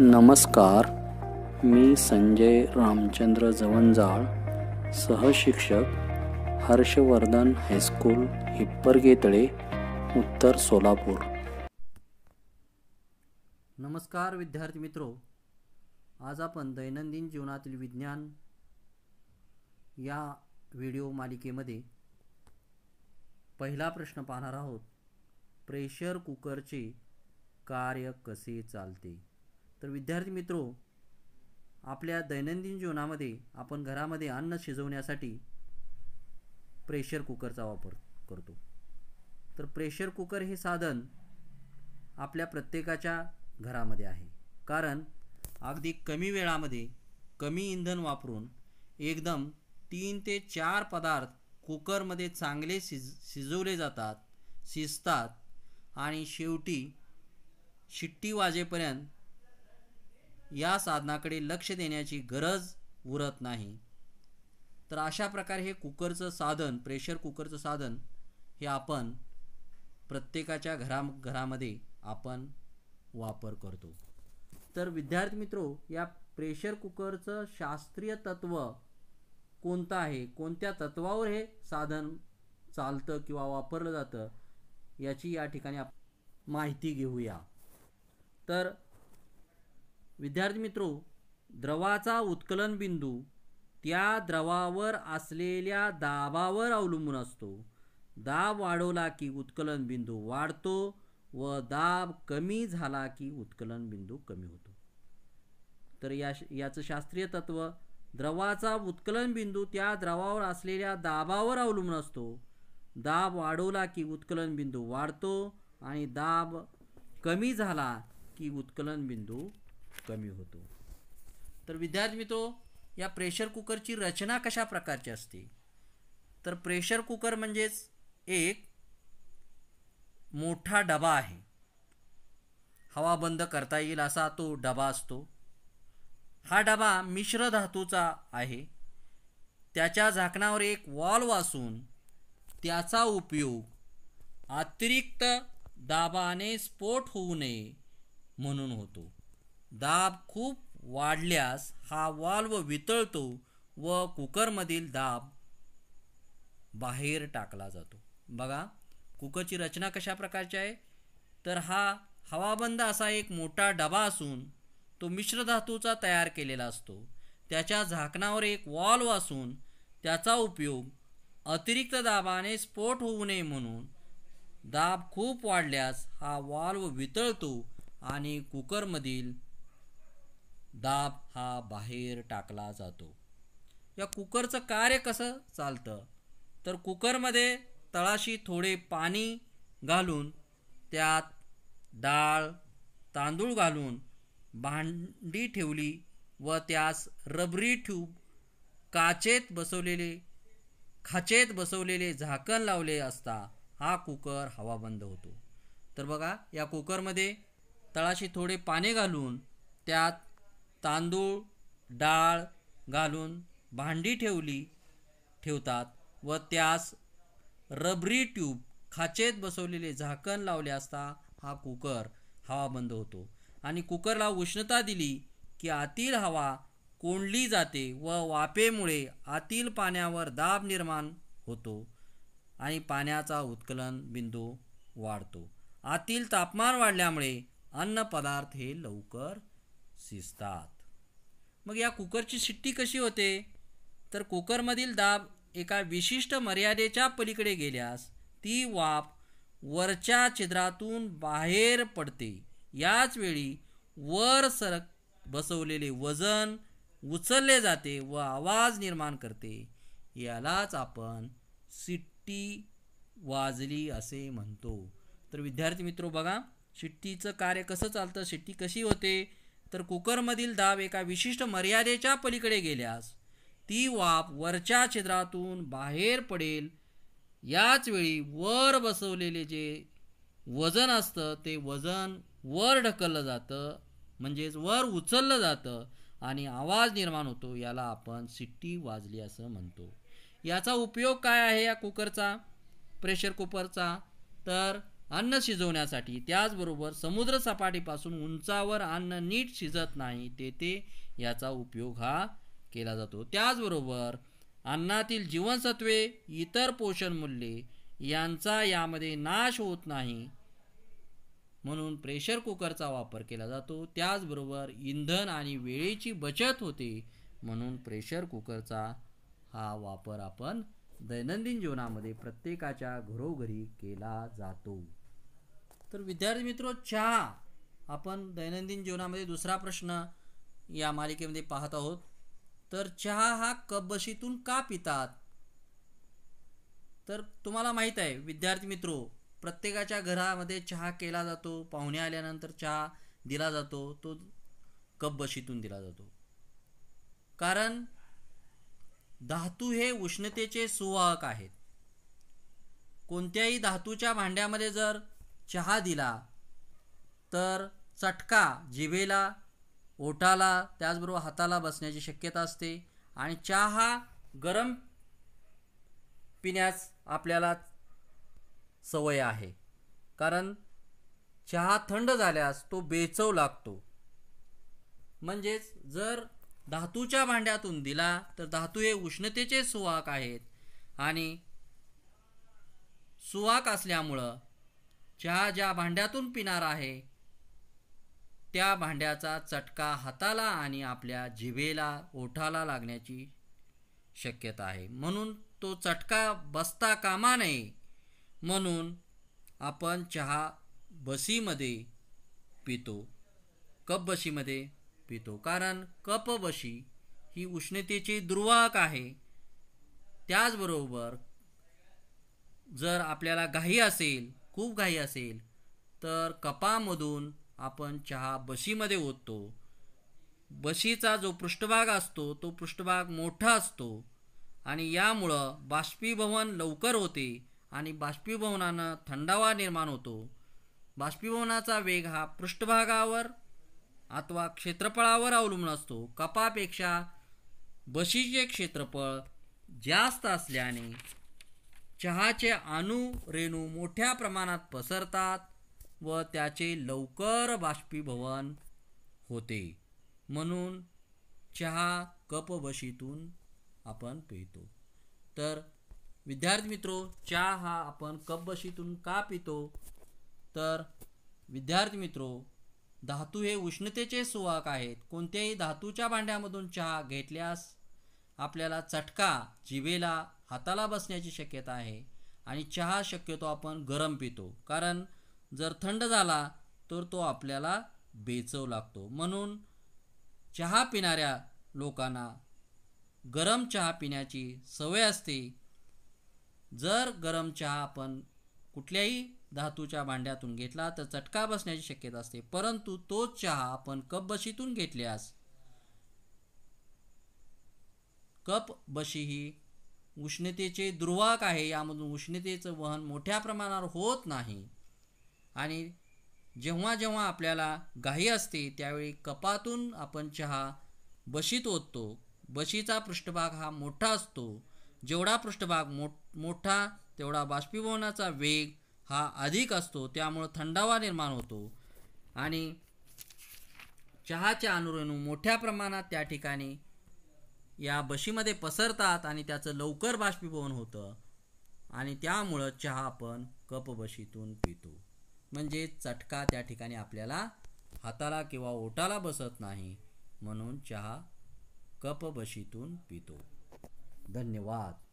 नमस्कार मी संजय रामचंद्र जवंजाळ सहशिक्षक हर्षवर्धन हायस्कूल हिप्परगेतळे उत्तर सोलापूर नमस्कार विद्यार्थी मित्रो आज आपण दैनंदिन जीवनातील विज्ञान या व्हिडिओ मालिकेमध्ये पहिला प्रश्न पाहणार आहोत प्रेशर कुकरचे कार्य कसे चालते तर विद्यार्थी मित्रो आपल्या दैनंदिन जीवनामध्ये आपण घरामध्ये अन्न शिजवण्यासाठी प्रेशर कुकरचा वापर करतो तर प्रेशर कुकर हे साधन आपल्या प्रत्येकाच्या घरामध्ये आहे कारण अगदी कमी वेळामध्ये कमी इंधन वापरून एकदम तीन ते चार पदार्थ कुकरमध्ये चांगले शिज शिजवले जातात शिजतात आणि शेवटी शिट्टी वाजेपर्यंत या साधनाकडे लक्ष देण्याची गरज उरत नाही तर अशा प्रकारे हे कुकरचं साधन प्रेशर कुकरचं साधन हे आपण प्रत्येकाच्या घरा घरामध्ये आपण वापर करतो तर विद्यार्थी मित्रो या प्रेशर कुकरचं शास्त्रीय तत्त्व कोणतं आहे कोणत्या तत्वावर हे साधन चालतं किंवा वापरलं जातं याची या ठिकाणी आप माहिती घेऊया तर विद्यार्थी मित्रो द्रवाचा उत्कलन बिंदू त्या द्रवावर असलेल्या दाबावर अवलंबून असतो दाब वाढवला की उत्कलन बिंदू वाढतो व दाब कमी झाला की उत्कलन बिंदू कमी होतो तर या याचं शास्त्रीय तत्त्व द्रवाचा उत्कलन बिंदू त्या द्रवावर असलेल्या दाबावर अवलंबून असतो दाब वाढवला की उत्कलन बिंदू वाढतो आणि दाब कमी झाला की उत्कलन बिंदू कमी होतो तर विद्यार्थी मित्रो या प्रेशर कुकरची रचना कशा प्रकारची असते तर प्रेशर कुकर म्हणजेच एक मोठा डबा आहे हवा बंद करता येईल असा तो डबा असतो हा डबा मिश्र धातूचा आहे त्याच्या झाकणावर एक वॉल्व असून त्याचा उपयोग अतिरिक्त दाबाने स्फोट होऊ नये म्हणून होतो दाब खूप वाढल्यास हा वाल्व वितळतो व कुकरमधील दाब बाहेर टाकला जातो बघा कुकरची रचना कशा प्रकारची आहे तर हा हवाबंद असा एक मोठा डबा असून तो मिश्रधातूचा तयार केलेला असतो त्याच्या झाकणावर एक वाल्व असून त्याचा उपयोग अतिरिक्त दाबाने स्फोट होऊ नये म्हणून दाब खूप वाढल्यास हा वॉल्व वितळतो आणि कुकरमधील दाब हा बाहेर टाकला जातो या कुकरचं कार्य कसं चालतं तर कुकरमध्ये तळाशी थोडे पाणी घालून त्यात डाळ तांदूळ घालून भांडी ठेवली व त्यास रबरी ट्यूब काचेत बसवलेले खाचेत बसवलेले झाकण लावले असता हा कुकर हवाबंद होतो तर बघा या कुकरमध्ये तळाशी थोडे पाणी घालून त्यात तांदूळ डाळ घालून भांडी ठेवली ठेवतात व त्यास रबरी ट्यूब खाचेत बसवलेले झाकण लावले असता हा कुकर हवा बंद होतो आणि कुकरला उष्णता दिली की आतील हवा कोंडली जाते व वापेमुळे आतील पाण्यावर दाब निर्माण होतो आणि पाण्याचा उत्कलन बिंदू वाढतो आतील तापमान वाढल्यामुळे अन्न पदार्थ हे लवकर शिजतात मग या कुकरची शिट्टी कशी होते तर कुकरमधील दाब एका विशिष्ट मर्यादेच्या पलीकडे गेल्यास ती वाफ वरच्या छिद्रातून बाहेर पडते याच वेळी वर सरक बसवलेले वजन उचलले जाते व आवाज निर्माण करते यालाच आपण शिट्टी वाजली असे म्हणतो तर विद्यार्थी मित्रो बघा शिट्टीचं कार्य कसं चालतं शिट्टी कशी होते तर कुकरमधील दाब एका विशिष्ट मर्यादेच्या पलीकडे गेल्यास ती वाफ वरच्या छिद्रातून बाहेर पडेल याच वेळी वर बसवलेले जे वजन असतं ते वजन वर ढकललं जातं म्हणजेच वर उचललं जातं आणि आवाज निर्माण होतो याला आपण सिट्टी वाजली असं म्हणतो याचा उपयोग काय आहे या कुकरचा प्रेशर कुकरचा तर अन्न शिजवण्यासाठी त्याचबरोबर समुद्रसपाटीपासून उंचावर अन्न नीट शिजत नाही तेथे याचा उपयोग हा केला जातो त्याचबरोबर अन्नातील जीवनसत्वे इतर पोषण मूल्ये यांचा यामध्ये नाश होत नाही म्हणून प्रेशर कुकरचा वापर केला जातो त्याचबरोबर इंधन आणि वेळेची बचत होते म्हणून प्रेशर कुकरचा हा वापर आपण दैनंदिन जीवनामध्ये प्रत्येकाच्या घरोघरी केला जातो तर विद्यार्थी मित्रो चहा आपण दैनंदिन जीवनामध्ये दुसरा प्रश्न या मालिकेमध्ये पाहत आहोत तर चहा हा कपबशीतून का पितात तर तुम्हाला माहीत आहे विद्यार्थी मित्रो प्रत्येकाच्या घरामध्ये चहा केला जातो पाहुणे आल्यानंतर चहा दिला जातो तो कपबशीतून दिला जातो कारण धातू हे उष्णतेचे सुवाहक आहेत कोणत्याही धातूच्या भांड्यामध्ये जर चहा दिला तर चटका जिभेला ओटाला, त्याचबरोबर हाताला बसण्याची शक्यता असते आणि चहा गरम पिण्यास आपल्याला सवय आहे कारण चहा थंड झाल्यास तो बेचव लागतो म्हणजेच जर धातूच्या भांड्यातून दिला तर धातू हे उष्णतेचे सुवाक आहेत आणि सुवाक असल्यामुळं चहा ज्या भांड्यातून पिणार आहे त्या भांड्याचा चटका हाताला आणि आपल्या जिभेला ओठाला लागण्याची शक्यता आहे म्हणून तो चटका बसता कामा नये म्हणून आपण चहा बशीमध्ये पितो कप बशीमध्ये पितो कारण कप बशी ही उष्णतेची दुर्वाहक आहे त्याचबरोबर जर आपल्याला घाई असेल खूप घाई असेल तर कपामधून आपण चहा बशीमध्ये ओततो बशीचा जो पृष्ठभाग असतो तो पृष्ठभाग मोठा असतो आणि यामुळं बाष्पीभवन लवकर होते आणि बाष्पीभवनानं थंडावा निर्माण होतो बाष्पीभवनाचा वेग हा पृष्ठभागावर अथवा क्षेत्रफळावर अवलंबून असतो कपापेक्षा बशीचे क्षेत्रफळ जास्त असल्याने चहाचे अणू रेणू मोठ्या प्रमाणात पसरतात व त्याचे लवकर बाष्पीभवन होते म्हणून चहा कपबशीतून आपण पितो तर विद्यार्थी मित्रो चहा हा आपण कपबशीतून का पितो तर विद्यार्थी मित्रो धातू हे उष्णतेचे सुवाहक आहेत कोणत्याही धातूच्या भांड्यामधून चहा घेतल्यास आपल्याला चटका जिभेला हाताला बसण्याची शक्यता आहे आणि चहा शक्यतो आपण गरम पितो कारण जर थंड झाला तर तो आपल्याला बेचव लागतो म्हणून चहा पिणाऱ्या लोकांना गरम चहा पिण्याची सवय असते जर गरम चहा आपण कुठल्याही धातूच्या भांड्यातून घेतला तर चटका बसण्याची शक्यता असते परंतु तो चहा आपण कप बशीतून घेतल्यास कप बशी ही उष्णतेचे दुर्वाहक आहे यामधून उष्णतेचं वहन मोठ्या प्रमाणावर होत नाही आणि जेव्हा जेव्हा आपल्याला घाई असते त्यावेळी कपातून आपण चहा बशीत ओततो बशीचा पृष्ठभाग हा मोठा असतो जेवढा पृष्ठभाग मो मोठा तेवढा बाष्पीभवनाचा वेग हा अधिक असतो त्यामुळं थंडावा निर्माण होतो आणि चहाच्या अनुरेणू मोठ्या प्रमाणात त्या ठिकाणी या बशीमध्ये पसरतात आणि त्याचं लवकर बाष्पीभवन होतं आणि त्यामुळं चहा आपण कप बशीतून पितो म्हणजे चटका त्या ठिकाणी आपल्याला हाताला किंवा ओटाला बसत नाही म्हणून चहा कप बशीतून पितो धन्यवाद